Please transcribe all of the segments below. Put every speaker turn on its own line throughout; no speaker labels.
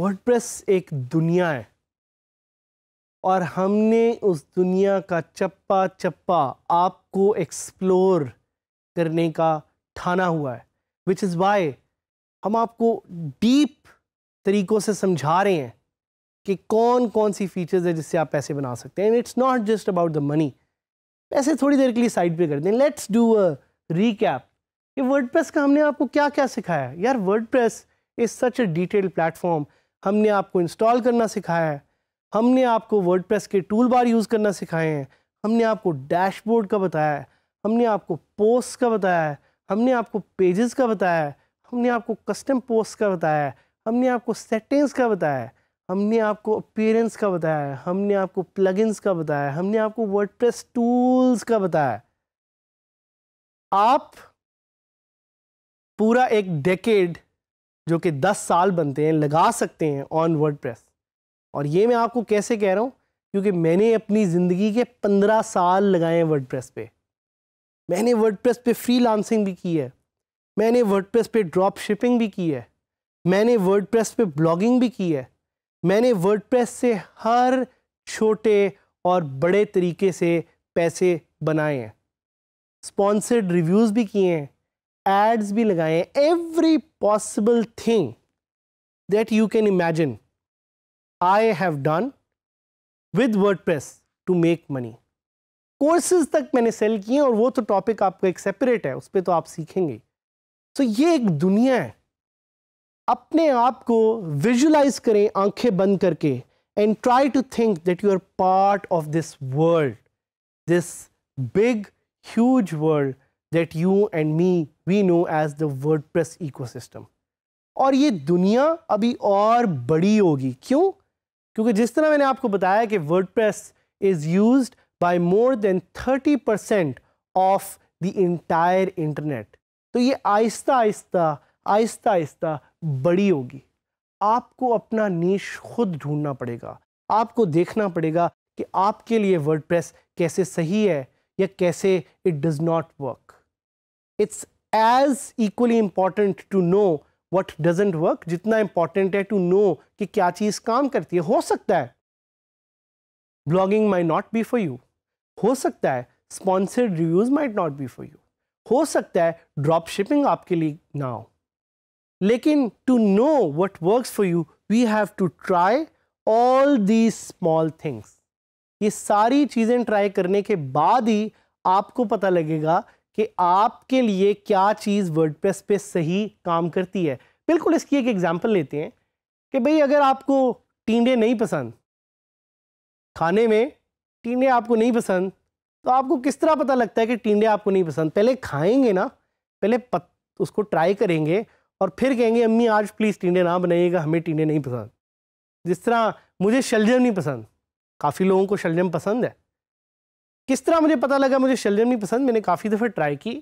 WordPress एक दुनिया है और हमने उस दुनिया का चप्पा चप्पा आपको एक्सप्लोर करने का ठाना हुआ है विच इज़ वाई हम आपको डीप तरीक़ों से समझा रहे हैं कि कौन कौन सी फीचर्स है जिससे आप पैसे बना सकते हैं it's not just about the money पैसे थोड़ी देर के लिए साइड पे कर दें लेट्स डू अ रीकैप कि वर्ड का हमने आपको क्या क्या सिखाया है यार press is such a detail platform हमने आपको इंस्टॉल करना सिखाया है हमने आपको वर्डप्रेस के टूल बार यूज़ करना सिखाए हैं हमने आपको डैशबोर्ड का बताया है हमने आपको पोस्ट का बताया है हमने आपको पेजेस का बताया है हमने आपको कस्टम पोस्ट का बताया है हमने आपको सेटिंग्स का बताया है हमने आपको अपेयरेंस का बताया है हमने आपको प्लगइन्स का बताया है हमने आपको वर्डप्रेस टूल्स का बताया आप पूरा एक डेकेड जो कि 10 साल बनते हैं लगा सकते हैं ऑन वर्डप्रेस और ये मैं आपको कैसे कह रहा हूँ क्योंकि मैंने अपनी ज़िंदगी के पंद्रह साल लगाए हैं वर्ड पे मैंने वर्ड पे फ्री लांसिंग भी की है मैंने वर्ड पे ड्रॉप शिपिंग भी की है मैंने वर्ड पे ब्लॉगिंग भी की है मैंने वर्ड से हर छोटे और बड़े तरीके से पैसे बनाए हैं स्पॉन्सर्ड रिव्यूज़ भी किए हैं एड्स भी लगाए हैं every possible thing that you can imagine I have done with WordPress to make money courses तक मैंने सेल किए और वो तो टॉपिक आपका एक सेपरेट है उस पर तो आप सीखेंगे तो ये एक दुनिया है अपने आप को विजुलाइज करें आंखें बंद करके and try to think that you are part of this world this big huge world that you and me we know as the world press ecosystem और ये दुनिया अभी और बड़ी होगी क्यों क्योंकि जिस तरह मैंने आपको बताया कि WordPress is used by more than 30 percent of the entire internet तो ये आहिस्ता आहिस्ता आहिस्ता आहिस्ता बड़ी होगी आपको अपना नीश खुद ढूंढना पड़ेगा आपको देखना पड़ेगा कि आपके लिए वर्डप्रेस कैसे सही है या कैसे it does not work it's as equally important to know what doesn't work जितना इंपॉर्टेंट है टू नो कि क्या चीज़ काम करती है हो सकता है blogging may not be for you हो सकता है sponsored reviews might not be for you हो सकता है ड्रॉप शिपिंग आपके लिए ना हो लेकिन to know what work for you we have to try all the small things ये सारी चीज़ें ट्राई करने के बाद ही आपको पता लगेगा कि आपके लिए क्या चीज़ वर्ड पे सही काम करती है बिल्कुल इसकी एक एग्जाम्पल लेते हैं कि भाई अगर आपको टीडे नहीं पसंद खाने में टीडे आपको नहीं पसंद तो आपको किस तरह पता लगता है कि टीडे आपको नहीं पसंद पहले खाएंगे ना पहले पत, उसको ट्राई करेंगे और फिर कहेंगे अम्मी आज प्लीज़ टीडे ना बनाइएगा हमें टीडे नहीं पसंद जिस तरह मुझे शलजम नहीं पसंद काफ़ी लोगों को शलजम पसंद है किस तरह मुझे पता लगा मुझे शलजम नहीं पसंद मैंने काफ़ी दफ़े ट्राई की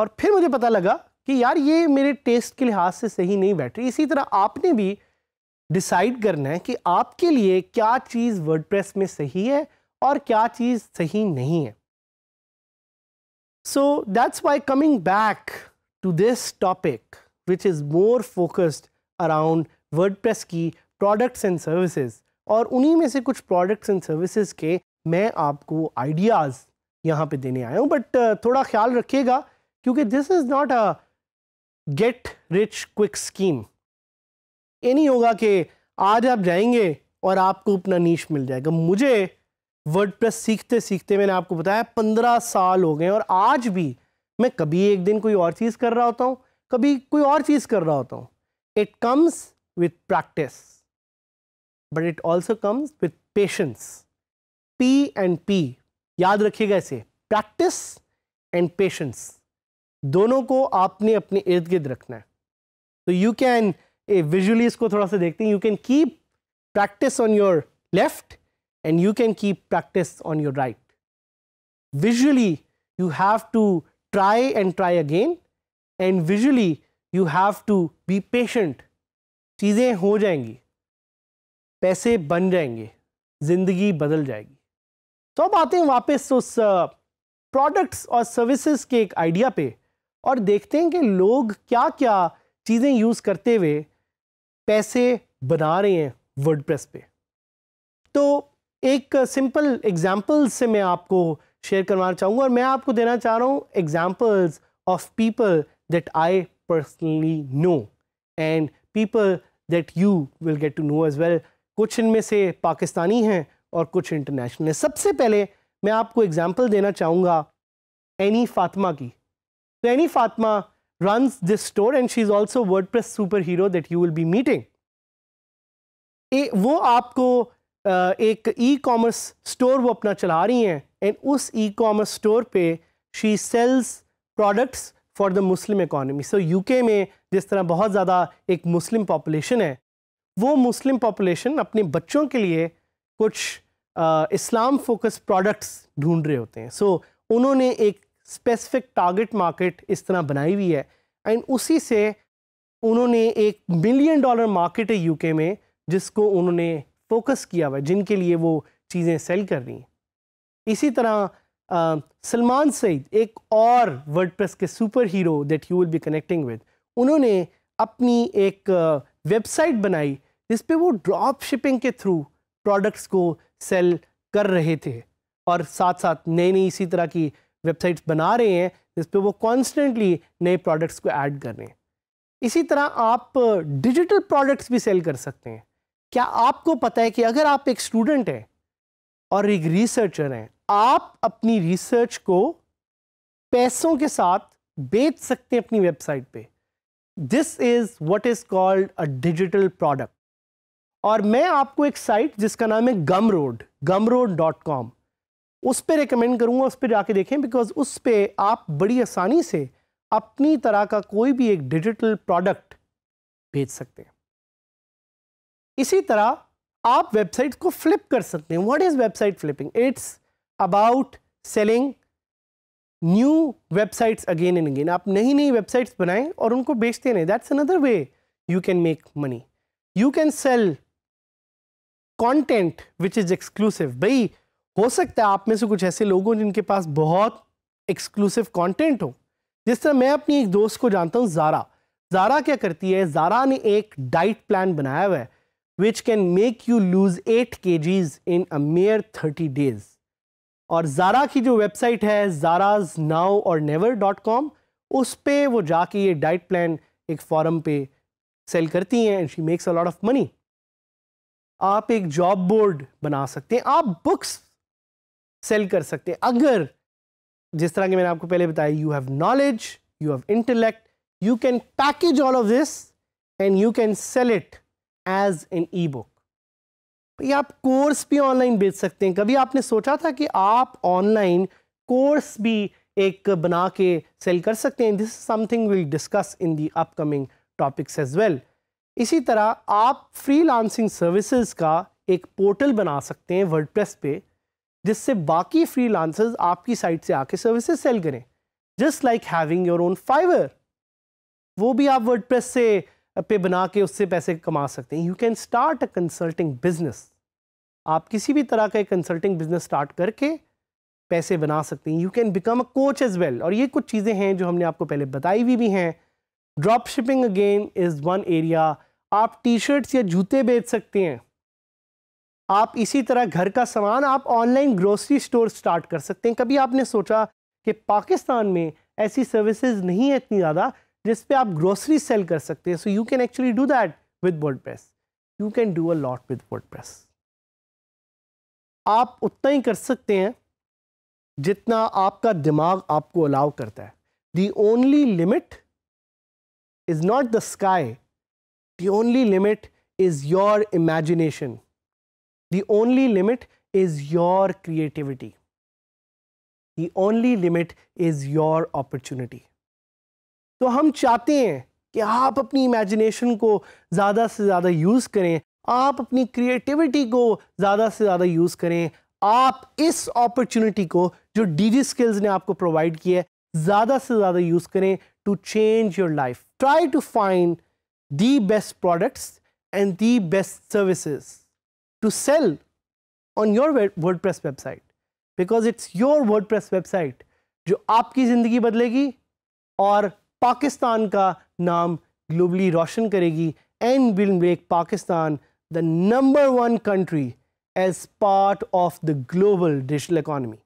और फिर मुझे पता लगा कि यार ये मेरे टेस्ट के लिहाज से सही नहीं बैठ रही इसी तरह आपने भी डिसाइड करना है कि आपके लिए क्या चीज़ वर्ड में सही है और क्या चीज़ सही नहीं है so that's why coming back to this topic which is more focused around word की प्रोडक्ट्स एंड सर्विसेज और उन्हीं में से कुछ प्रोडक्ट्स एंड सर्विसेज के मैं आपको आइडियाज़ यहाँ पे देने आया हूँ बट uh, थोड़ा ख्याल रखिएगा क्योंकि this is not a get rich quick scheme ये नहीं होगा कि आज आप जाएंगे और आपको अपना नीच मिल जाएगा मुझे वर्ड सीखते सीखते मैंने आपको बताया पंद्रह साल हो गए और आज भी मैं कभी एक दिन कोई और चीज़ कर रहा होता हूँ कभी कोई और चीज़ कर रहा होता हूँ it comes with practice but it also comes with patience P and P याद रखिएगा इसे प्रैक्टिस एंड पेशेंस दोनों को आपने अपने इर्द गिर्द रखना है तो यू कैन ए विजुअली इसको थोड़ा सा देखते हैं you can keep practice on your left and you can keep practice on your right visually you have to try and try again and visually you have to be patient चीज़ें हो जाएंगी पैसे बन जाएंगे ज़िंदगी बदल जाएगी तो अब आते हैं वापस उस प्रोडक्ट्स और सर्विसेज के एक आइडिया पे और देखते हैं कि लोग क्या क्या चीज़ें यूज़ करते हुए पैसे बना रहे हैं प्रेस पे तो एक सिंपल एग्जांपल से मैं आपको शेयर करवाना चाहूँगा और मैं आपको देना चाह रहा हूँ examples of people that I personally know and people that you will get to know as well कुछ इनमें से पाकिस्तानी हैं और कुछ इंटरनेशनल है सबसे पहले मैं आपको एग्जाम्पल देना चाहूँगा एनी फातमा की तो Annie Fatima runs this store and she's also WordPress superhero that you will be meeting. ए, वो आपको आ, एक ई कॉमर्स स्टोर वो अपना चला रही हैं एंड उस ई कॉमर्स स्टोर पे she sells products for the Muslim economy so UK में जिस तरह बहुत ज़्यादा एक मुस्लिम पॉपुलेशन है वो मुस्लिम पॉपुलेशन अपने बच्चों के लिए कुछ इस्लाम फोकस प्रोडक्ट्स ढूंढ रहे होते हैं सो so, उन्होंने एक स्पेसिफिक टारगेट मार्केट इस तरह बनाई हुई है एंड उसी से उन्होंने एक मिलियन डॉलर मार्केट है यूके में जिसको उन्होंने फोकस किया हुआ है जिनके लिए वो चीज़ें सेल कर रही हैं इसी तरह सलमान सईद एक और वर्डप्रेस के super hero that you will be connecting with उन्होंने अपनी एक वेबसाइट बनाई जिस पे वो ड्रॉप शिपिंग के थ्रू प्रोडक्ट्स को सेल कर रहे थे और साथ साथ नई नई इसी तरह की वेबसाइट्स बना रहे हैं जिस पर वो कॉन्स्टेंटली नए प्रोडक्ट्स को ऐड कर रहे हैं इसी तरह आप डिजिटल प्रोडक्ट्स भी सेल कर सकते हैं क्या आपको पता है कि अगर आप एक स्टूडेंट हैं और एक रिसर्चर हैं आप अपनी रिसर्च को पैसों के साथ बेच सकते हैं अपनी वेबसाइट पे this is what is called a digital product और मैं आपको एक साइट जिसका नाम है Gumroad Gumroad dot com उस पर रिकमेंड करूँगा उस पर जाके देखें बिकॉज उस पर आप बड़ी आसानी से अपनी तरह का कोई भी एक डिजिटल प्रोडक्ट भेज सकते हैं इसी तरह आप वेबसाइट को फ्लिप कर सकते हैं what is website flipping it's about selling new websites again and again आप नई नई वेबसाइट्स बनाएं और उनको बेचते रहें that's another way you can make money you can sell content which is exclusive भाई हो सकता है आप में से कुछ ऐसे लोग हों जिनके पास बहुत एक्सक्लूसिव कॉन्टेंट हो जिस तरह मैं अपनी एक दोस्त को जानता हूँ जारा जारा क्या करती है जारा ने एक डाइट प्लान बनाया हुआ है which can make you lose eight K Gs in a mere thirty days और जारा की जो वेबसाइट है Zara's now or never dot com उस पर वो जाके ये डाइट प्लान एक फॉरम पे सेल करती हैं and she makes a lot of money आप एक जॉब बोर्ड बना सकते हैं आप बुक्स सेल कर सकते हैं अगर जिस तरह की मैंने आपको पहले बताया you have knowledge you have intellect you can package all of this and you can sell it as an e book ये आप कोर्स भी ऑनलाइन बेच सकते हैं कभी आपने सोचा था कि आप ऑनलाइन कोर्स भी एक बना के सेल कर सकते हैं this is something will discuss in the upcoming topics as well इसी तरह आप फ्रीलांसिंग सर्विसेज का एक पोर्टल बना सकते हैं वर्डप्रेस पे जिससे बाकी फ्रीलांसर्स आपकी साइट से आके सर्विसेज सेल करें just like having your own Fiverr वो भी आप वर्डप्रेस से पे बना के उससे पैसे कमा सकते हैं you can start a consulting business आप किसी भी तरह का एक कंसल्टिंग बिजनेस स्टार्ट करके पैसे बना सकते हैं you can become a coach as well और ये कुछ चीज़ें हैं जो हमने आपको पहले बताई हुई भी, भी हैं drop shipping again is one area आप टी शर्ट्स या जूते बेच सकते हैं आप इसी तरह घर का सामान आप ऑनलाइन ग्रोसरी स्टोर स्टार्ट कर सकते हैं कभी आपने सोचा कि पाकिस्तान में ऐसी सर्विसेज नहीं है इतनी ज़्यादा जिस पे आप ग्रोसरी सेल कर सकते हैं so you can actually do that with WordPress you can do a lot with WordPress आप उतना ही कर सकते हैं जितना आपका दिमाग आपको अलाउ करता है the only limit is not the sky The only limit is your imagination. The only limit is your creativity. The only limit is your opportunity. तो हम चाहते हैं कि आप अपनी इमेजिनेशन को ज़्यादा से ज़्यादा यूज़ करें आप अपनी क्रिएटिविटी को ज़्यादा से ज़्यादा यूज़ करें आप इस अपॉर्चुनिटी को जो डीजी स्किल्स ने आपको प्रोवाइड किया है ज़्यादा से ज़्यादा यूज़ करें to change your life try to find the best products and the best services to sell on your WordPress website because it's your WordPress website जो आपकी ज़िंदगी बदलेगी और पाकिस्तान का नाम ग्लोबली रोशन करेगी and will make Pakistan the number one country as part of the global digital economy